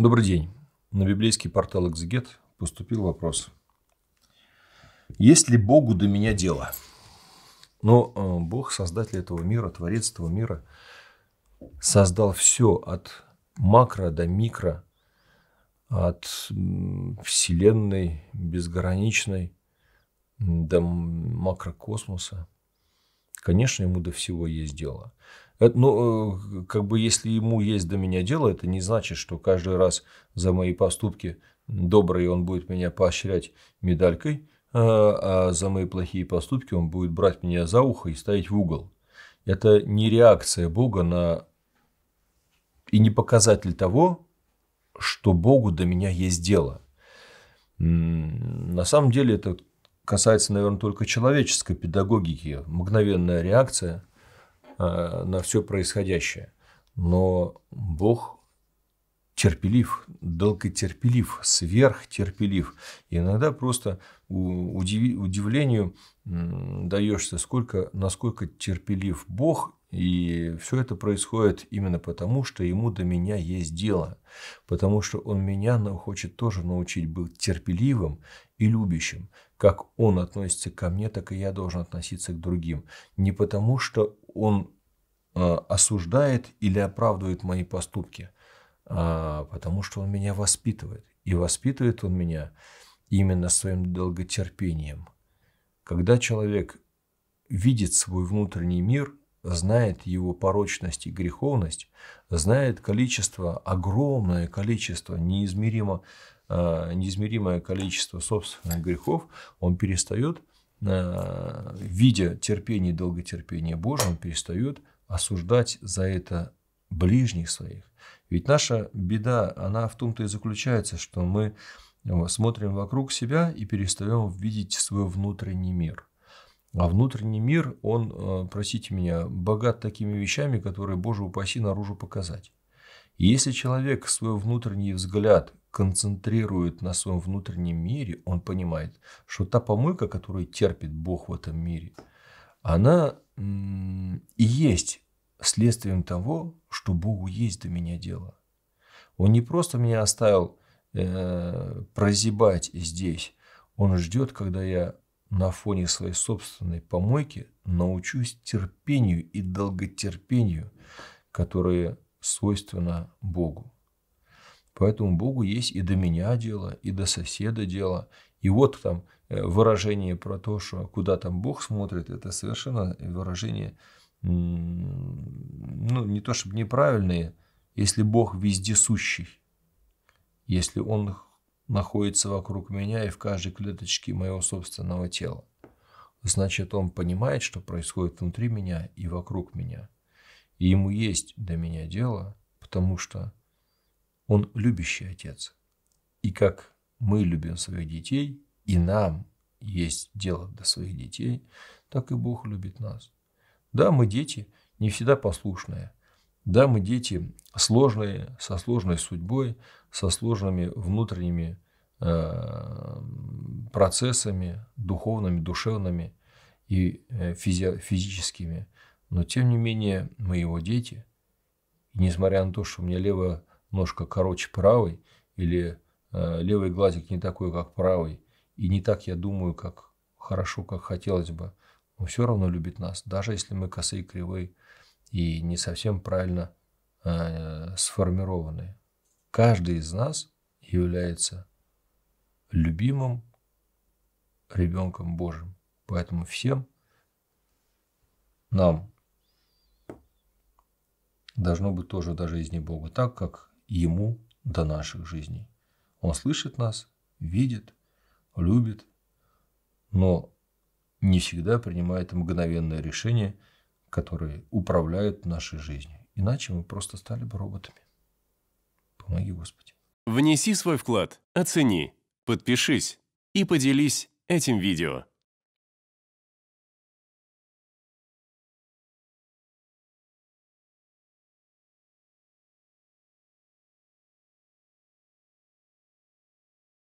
Добрый день. На библейский портал «Экзегет» поступил вопрос. Есть ли Богу до меня дело? Но э, Бог, создатель этого мира, творец этого мира, создал все от макро до микро, от Вселенной безграничной до макрокосмоса. Конечно, ему до всего есть дело. Это, ну, э, как бы если ему есть до меня дело, это не значит, что каждый раз за мои поступки добрые он будет меня поощрять медалькой, а, а за мои плохие поступки он будет брать меня за ухо и ставить в угол. Это не реакция Бога на и не показатель того, что Богу до меня есть дело. На самом деле это касается, наверное, только человеческой педагогики. Мгновенная реакция – Э, на все происходящее. Но Бог терпелив, долготерпелив, сверхтерпелив. И иногда просто удивлению даешься, сколько, насколько терпелив Бог, и все это происходит именно потому, что ему до меня есть дело, потому что он меня хочет тоже научить быть терпеливым и любящим. Как он относится ко мне, так и я должен относиться к другим. Не потому, что он а, осуждает или оправдывает мои поступки, а, потому что он меня воспитывает. И воспитывает он меня именно своим долготерпением. Когда человек видит свой внутренний мир, знает его порочность и греховность, знает количество, огромное количество, неизмеримо, а, неизмеримое количество собственных грехов, он перестает Э, видя терпение и долготерпение Божие, он перестает осуждать за это ближних своих. Ведь наша беда, она в том-то и заключается, что мы э, смотрим вокруг себя и перестаем видеть свой внутренний мир. А внутренний мир, он, э, простите меня, богат такими вещами, которые, боже упаси, наружу показать. И если человек свой внутренний взгляд концентрирует на своем внутреннем мире, он понимает, что та помойка, которую терпит Бог в этом мире, она и есть следствием того, что Богу есть до меня дело. Он не просто меня оставил э, прозябать здесь, он ждет, когда я на фоне своей собственной помойки научусь терпению и долготерпению, которые свойственны Богу. Поэтому Богу есть и до меня дело, и до соседа дело. И вот там э, выражение про то, что куда там Бог смотрит, это совершенно выражение, ну, не то чтобы неправильные, если Бог вездесущий, если Он находится вокруг меня и в каждой клеточке моего собственного тела, значит, Он понимает, что происходит внутри меня и вокруг меня. И Ему есть до меня дело, потому что – он любящий отец. И как мы любим своих детей, и нам есть дело до своих детей, так и Бог любит нас. Да, мы дети, не всегда послушные. Да, мы дети сложные, со сложной судьбой, со сложными внутренними э, процессами, духовными, душевными и э, физи- физическими. Но тем не менее мы его дети. И несмотря на то, что у меня левая ножка короче правой или э, левый глазик не такой, как правый, и не так я думаю, как хорошо, как хотелось бы, он все равно любит нас, даже если мы косые, кривые и не совсем правильно э, сформированные. Каждый из нас является любимым ребенком Божьим. Поэтому всем нам должно быть тоже даже из Бога, так как Ему до наших жизней. Он слышит нас, видит, любит, но не всегда принимает мгновенное решение, которые управляют нашей жизнью. Иначе мы просто стали бы роботами. Помоги, Господи. Внеси свой вклад, оцени, подпишись и поделись этим видео.